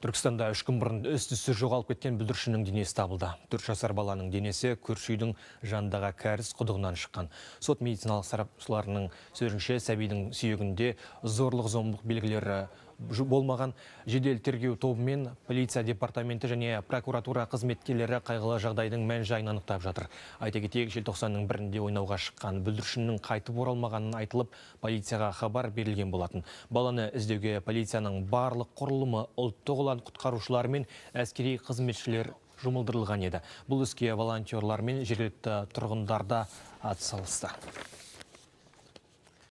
Түркістанда үш күн бұрын із түссіз жоғалып кеткен бүлдіршіннің денесі табылды. Төрт жасар баланың денесі көрші үйдің жанындағы құдығынан шыққан. Сот медициналық сарапшыларының сөзінше сәбидің сүйегінде зорлық зомбық белгілері болмаған жедел тергеу тобымен полиция департаменті және прокуратура қызметкерлері қайғылы жағдайдың мән жайын анықтап жатыр айта кетейік желтоқсанның бірінде ойнауға шыққан бүлдіршіннің қайтып оралмағанын айтылып полицияға хабар берілген болатын баланы іздеуге полицияның барлық құрылымы ұлттық ұлан құтқарушылар мен әскери қызметшілер жұмылдырылған еді бұл іске волонтерлар мен жергілікті тұрғындар да атсалысты